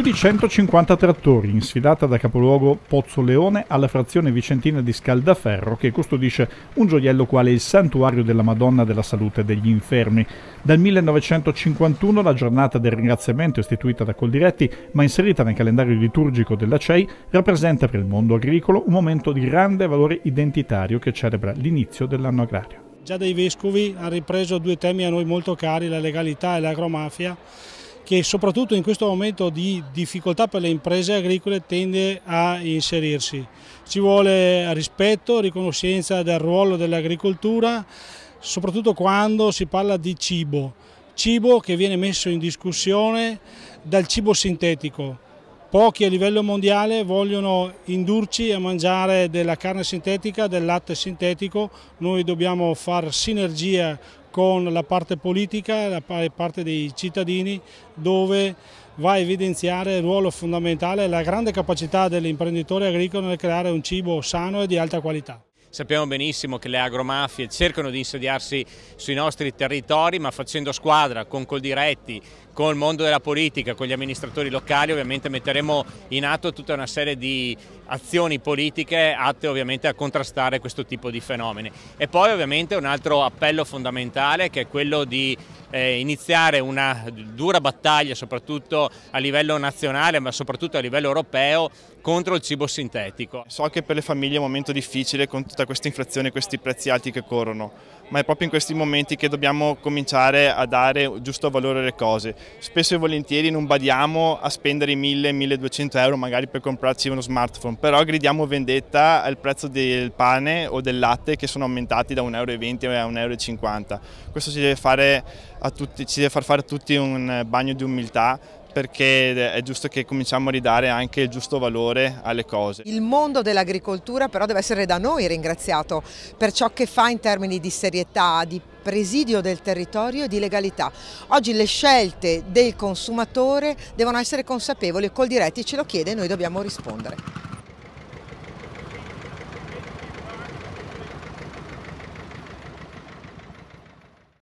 Più di 150 trattori in sfilata da capoluogo Pozzo Leone alla frazione vicentina di Scaldaferro che custodisce un gioiello quale il Santuario della Madonna della Salute degli Infermi. Dal 1951 la giornata del ringraziamento istituita da Coldiretti ma inserita nel calendario liturgico della CEI rappresenta per il mondo agricolo un momento di grande valore identitario che celebra l'inizio dell'anno agrario. Già dai vescovi ha ripreso due temi a noi molto cari, la legalità e l'agromafia che soprattutto in questo momento di difficoltà per le imprese agricole tende a inserirsi. Ci vuole rispetto, riconoscenza del ruolo dell'agricoltura, soprattutto quando si parla di cibo, cibo che viene messo in discussione dal cibo sintetico. Pochi a livello mondiale vogliono indurci a mangiare della carne sintetica, del latte sintetico, noi dobbiamo fare sinergia con la parte politica, la parte dei cittadini, dove va a evidenziare il ruolo fondamentale e la grande capacità dell'imprenditore agricolo nel creare un cibo sano e di alta qualità. Sappiamo benissimo che le agromafie cercano di insediarsi sui nostri territori, ma facendo squadra con Coldiretti, con il mondo della politica, con gli amministratori locali, ovviamente metteremo in atto tutta una serie di azioni politiche atte ovviamente a contrastare questo tipo di fenomeni. E poi ovviamente un altro appello fondamentale che è quello di eh, iniziare una dura battaglia soprattutto a livello nazionale ma soprattutto a livello europeo contro il cibo sintetico. So che per le famiglie è un momento difficile con tutta questa inflazione e questi prezzi alti che corrono ma è proprio in questi momenti che dobbiamo cominciare a dare giusto valore alle cose. Spesso e volentieri non badiamo a spendere 1000-1200 euro magari per comprarci uno smartphone, però gridiamo vendetta al prezzo del pane o del latte che sono aumentati da 1,20 euro a 1,50 euro. Questo ci deve, fare tutti, ci deve far fare a tutti un bagno di umiltà perché è giusto che cominciamo a ridare anche il giusto valore alle cose. Il mondo dell'agricoltura però deve essere da noi ringraziato per ciò che fa in termini di serietà, di presidio del territorio e di legalità. Oggi le scelte del consumatore devono essere consapevoli e Coldiretti ce lo chiede e noi dobbiamo rispondere.